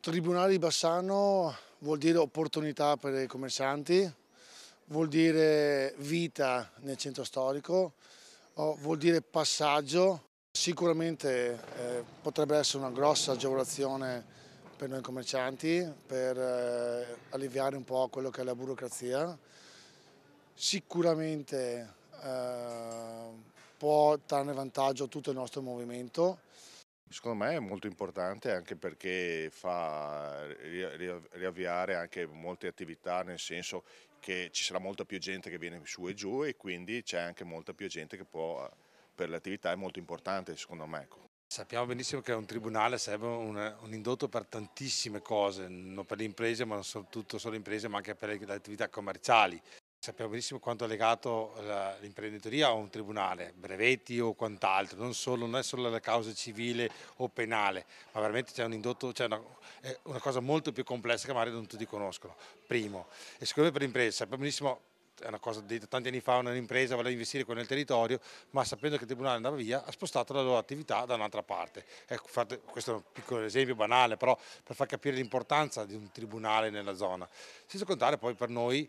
Tribunale di Bassano vuol dire opportunità per i commercianti, vuol dire vita nel centro storico, vuol dire passaggio. Sicuramente eh, potrebbe essere una grossa agevolazione per noi commercianti, per eh, alleviare un po' quello che è la burocrazia. Sicuramente eh, può trarne vantaggio a tutto il nostro movimento. Secondo me è molto importante anche perché fa riavviare anche molte attività, nel senso che ci sarà molta più gente che viene su e giù e quindi c'è anche molta più gente che può, per l'attività è molto importante secondo me. Ecco. Sappiamo benissimo che un tribunale serve un, un indotto per tantissime cose, non per le imprese ma soprattutto solo imprese ma anche per le attività commerciali. Sappiamo benissimo quanto è legato l'imprenditoria a un tribunale, brevetti o quant'altro, non, non, è solo la causa civile o penale, ma veramente c'è un indotto, c'è cioè, una, una, cosa molto più complessa che magari non tutti conoscono, primo. E secondo me per l'impresa, sappiamo benissimo, è una cosa detta tanti anni fa, un'impresa voleva investire qua nel territorio, ma sapendo che il tribunale andava via ha spostato la loro attività da un'altra parte. Ecco, fate, questo è un piccolo esempio banale, però per far capire l'importanza di un tribunale nella zona. Senza contare poi per noi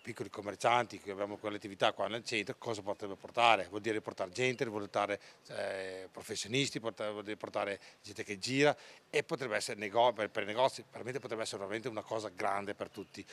piccoli commercianti che abbiamo quell'attività qua nel centro, cosa potrebbe portare? Vuol dire portare gente, vuol dire portare eh, professionisti, vuol dire portare gente che gira e potrebbe essere per, i negozi, veramente potrebbe essere veramente una cosa grande per tutti.